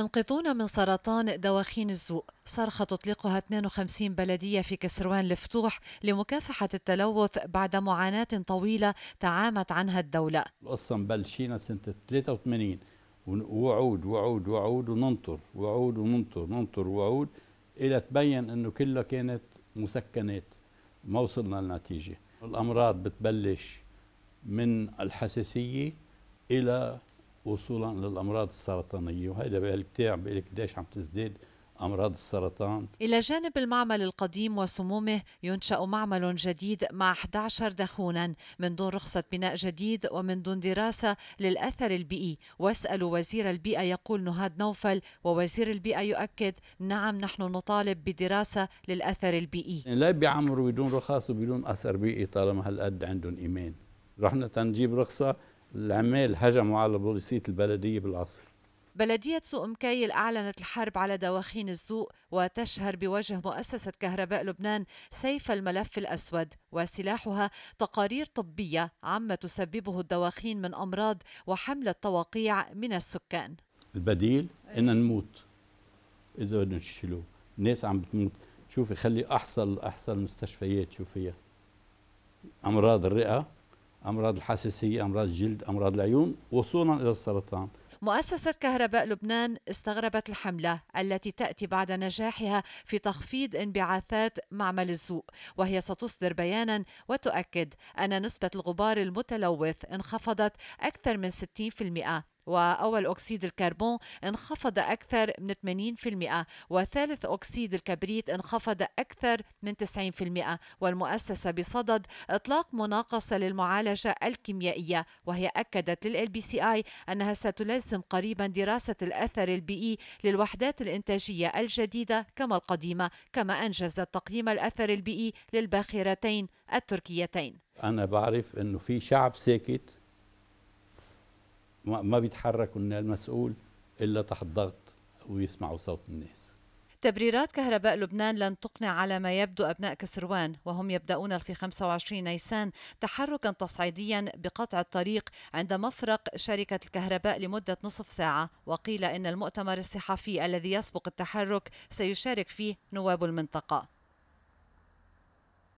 أنقذونا من سرطان دواخين الزوق صرخة تطلقها 52 بلدية في كسروان الفتوح لمكافحة التلوث بعد معاناة طويلة تعامت عنها الدولة القصة مبلشينا سنة 83 وعود وعود وعود وننطر وعود وننطر ننطر وعود إلى تبين أنه كلها كانت مسكنات ما وصلنا لنتيجة الأمراض بتبلش من الحساسية إلى وصولا للامراض السرطانيه وهيدا بتاع بقلك قديش عم تزداد امراض السرطان الى جانب المعمل القديم وسمومه ينشا معمل جديد مع 11 دخونا من دون رخصه بناء جديد ومن دون دراسه للاثر البيئي واسألوا وزير البيئه يقول نهاد نوفل ووزير البيئه يؤكد نعم نحن نطالب بدراسه للاثر البيئي يعني لا بيعمروا بدون رخص وبدون اثر بيئي طالما هالقد عندهم ايمان رحنا تنجيب رخصه العمال هجموا على بوليسيه البلديه بالقصر بلدية سوق مكيل أعلنت الحرب على دواخين الزوق وتشهر بوجه مؤسسة كهرباء لبنان سيف الملف الأسود وسلاحها تقارير طبية عما تسببه الدواخين من أمراض وحملة طواقيع من السكان البديل إن نموت إذا بدنا نشيله الناس عم بتموت شوفي خلي أحصل أحصل مستشفيات شوفيها أمراض الرئة أمراض الحساسية أمراض الجلد أمراض العيون وصولا إلى السرطان مؤسسة كهرباء لبنان استغربت الحملة التي تأتي بعد نجاحها في تخفيض انبعاثات معمل الزوء وهي ستصدر بيانا وتؤكد أن نسبة الغبار المتلوث انخفضت أكثر من 60% وأول أكسيد الكربون انخفض أكثر من 80% وثالث أكسيد الكبريت انخفض أكثر من 90% والمؤسسة بصدد إطلاق مناقصة للمعالجة الكيميائية وهي أكدت للـ بي سي آي أنها ستلزم قريبا دراسة الأثر البيئي e للوحدات الإنتاجية الجديدة كما القديمة كما أنجزت تقييم الأثر البيئي e للباخرتين التركيتين أنا بعرف أنه في شعب ساكت ما بيتحرك المسؤول إلا تحت ضغط ويسمعوا صوت الناس تبريرات كهرباء لبنان لن تقنع على ما يبدو أبناء كسروان وهم يبدأون في 25 نيسان تحركا تصعيديا بقطع الطريق عند مفرق شركة الكهرباء لمدة نصف ساعة وقيل إن المؤتمر الصحفي الذي يسبق التحرك سيشارك فيه نواب المنطقة